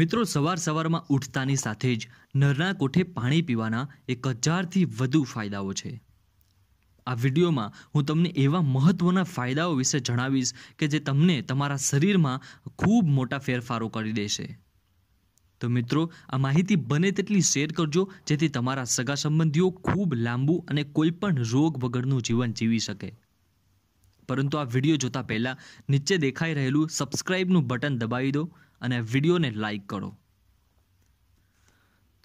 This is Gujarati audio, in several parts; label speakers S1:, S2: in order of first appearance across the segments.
S1: મિત્રો સવાર સવારમાં ઉઠતાની સાથે જ નરના કોઠે પાણી પીવાના એક હજારથી વધુ ફાયદાઓ છે આ વિડીયોમાં હું તમને એવા મહત્ત્વના ફાયદાઓ વિશે જણાવીશ કે જે તમને તમારા શરીરમાં ખૂબ મોટા ફેરફારો કરી દેશે તો મિત્રો આ માહિતી બને તેટલી શેર કરજો જેથી તમારા સગા સંબંધીઓ ખૂબ લાંબુ અને કોઈપણ રોગ વગરનું જીવન જીવી શકે પરંતુ આ વિડીયો જોતા પહેલાં નીચે દેખાઈ રહેલું સબસ્ક્રાઇબનું બટન દબાવી દો અને વિડીયોને લાઇક કરો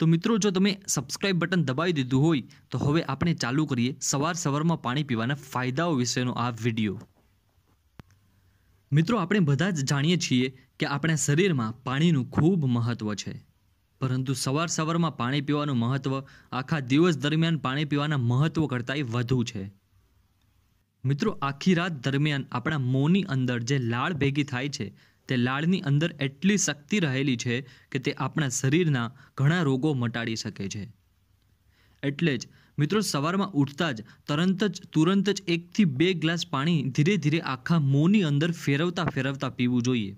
S1: તો મિત્રો જો તમે સબસ્ક્રાઇબ બટન દબાવી દીધું હોય તો હવે આપણે ચાલુ કરીએ સવાર સવારમાં પાણી પીવાના ફાયદાઓ વિશેનો આ વિડીયો મિત્રો આપણે બધા જ જાણીએ છીએ કે આપણા શરીરમાં પાણીનું ખૂબ મહત્ત્વ છે પરંતુ સવાર સવારમાં પાણી પીવાનું મહત્ત્વ આખા દિવસ દરમિયાન પાણી પીવાના મહત્ત્વ કરતાંય વધુ છે મિત્રો આખી રાત દરમિયાન આપણા મોંની અંદર જે લાળ ભેગી થાય છે તે લાળની અંદર એટલી શક્તિ રહેલી છે કે તે આપણા શરીરના ઘણા રોગો મટાડી શકે છે એટલે જ મિત્રો સવારમાં ઉઠતા જ તરત જ તુરંત જ એકથી બે ગ્લાસ પાણી ધીરે ધીરે આખા મોંની અંદર ફેરવતા ફેરવતા પીવું જોઈએ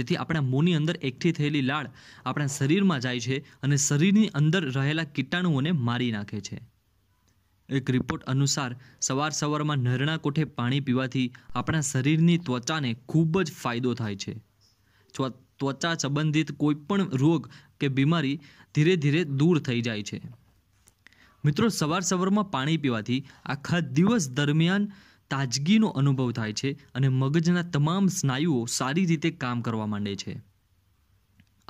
S1: જેથી આપણા મોંની અંદર એકઠી થયેલી લાળ આપણા શરીરમાં જાય છે અને શરીરની અંદર રહેલા કીટાણુઓને મારી નાખે છે એક રિપોર્ટ અનુસાર સવાર સવારમાં નરણા કોઠે પાણી પીવાથી આપણા શરીરની ત્વચાને ખૂબ જ ફાયદો થાય છે ત્વચા સંબંધિત કોઈપણ રોગ કે બીમારી ધીરે ધીરે દૂર થઈ જાય છે મિત્રો સવાર સવારમાં પાણી પીવાથી આખા દિવસ દરમિયાન તાજગીનો અનુભવ થાય છે અને મગજના તમામ સ્નાયુઓ સારી રીતે કામ કરવા માંડે છે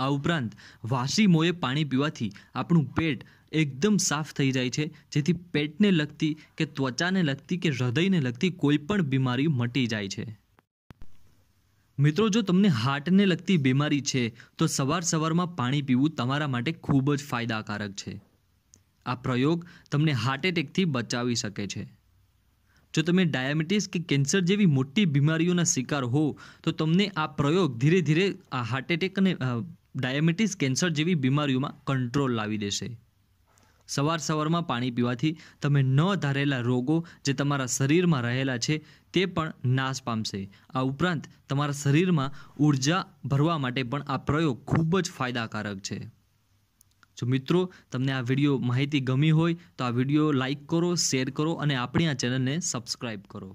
S1: આ ઉપરાંત વાસી મોએ પાણી પીવાથી આપણું પેટ એકદમ સાફ થઈ જાય છે જેથી પેટને લગતી કે ત્વચાને લગતી કે હૃદયને લગતી કોઈ પણ બીમારી મટી જાય છે મિત્રો જો તમને હાર્ટને લગતી બીમારી છે તો સવાર સવારમાં પાણી પીવું તમારા માટે ખૂબ જ ફાયદાકારક છે આ પ્રયોગ તમને હાર્ટ એટેકથી બચાવી શકે છે જો તમે ડાયાબિટીસ કે કેન્સર જેવી મોટી બીમારીઓના શિકાર હો તો તમને આ પ્રયોગ ધીરે ધીરે આ હાર્ટ એટેક અને ડાયાબિટીસ કેન્સર જેવી બીમારીઓમાં કંટ્રોલ લાવી દેશે સવાર સવારમાં પાણી પીવાથી તમે ન ધારેલા રોગો જે તમારા શરીરમાં રહેલા છે તે પણ નાશ પામશે આ ઉપરાંત તમારા શરીરમાં ઉર્જા ભરવા માટે પણ આ પ્રયોગ ખૂબ જ ફાયદાકારક છે જો મિત્રો તમને આ વિડીયો માહિતી ગમી હોય તો આ વિડીયો લાઇક કરો શેર કરો અને આપણી આ ચેનલને સબસ્ક્રાઈબ કરો